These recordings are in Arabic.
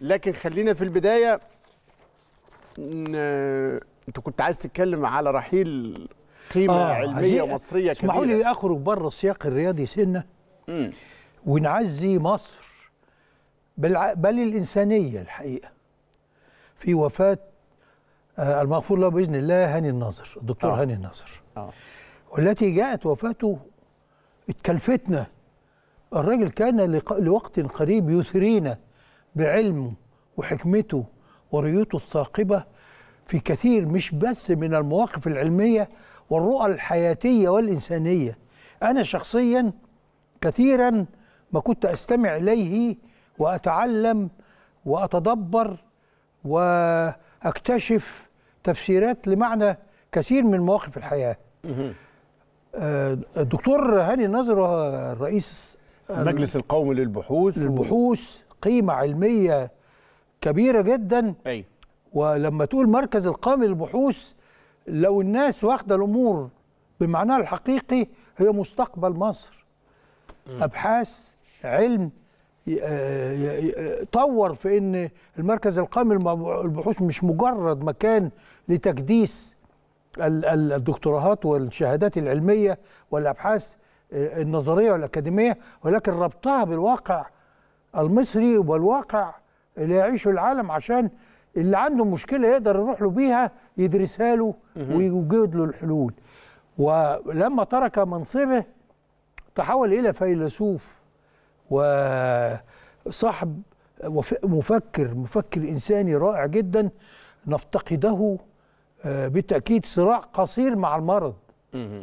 لكن خلينا في البدايه انت كنت عايز تتكلم على رحيل قيمه آه علميه مصريه كبيره اسمحوا لي اخرج بره السياق الرياضي سنه ونعزي مصر بل, بل الانسانيه الحقيقه في وفاه آه، المغفور له باذن الله هاني الناظر الدكتور آه. هاني الناظر آه. والتي جاءت وفاته اتكلفتنا الراجل كان لوقت قريب يثرينا بعلمه وحكمته ورؤيته الثاقبة في كثير مش بس من المواقف العلمية والرؤى الحياتية والإنسانية أنا شخصيا كثيرا ما كنت أستمع إليه وأتعلم وأتدبر وأكتشف تفسيرات لمعنى كثير من مواقف الحياة آه، الدكتور هاني النظر رئيس المجلس القومي للبحوث للبحوث قيمه علميه كبيره جدا أي. ولما تقول مركز القامي للبحوث لو الناس واخده الامور بمعناها الحقيقي هي مستقبل مصر م. ابحاث علم آه، طور في ان المركز القامي للبحوث مش مجرد مكان لتكديس الدكتوراهات والشهادات العلميه والابحاث آه، النظريه والاكاديميه ولكن ربطها بالواقع المصري والواقع اللي يعيشه العالم عشان اللي عنده مشكله يقدر يروح له بيها يدرسها له ويوجد له الحلول ولما ترك منصبه تحول الى فيلسوف وصاحب مفكر مفكر انساني رائع جدا نفتقده آه، بالتاكيد صراع قصير مع المرض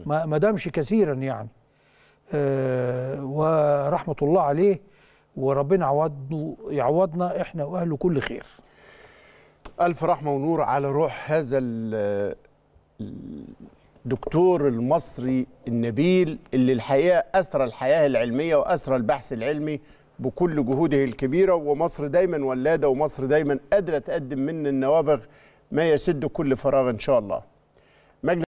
ما دامش كثيرا يعني آه، ورحمه الله عليه وربنا يعوضنا يعوضنا احنا واهله كل خير الف رحمه ونور على روح هذا الدكتور المصري النبيل اللي الحقيقه اثرى الحياه العلميه واثرى البحث العلمي بكل جهوده الكبيره ومصر دايما ولاده ومصر دايما قادره تقدم من النوابغ ما يسد كل فراغ ان شاء الله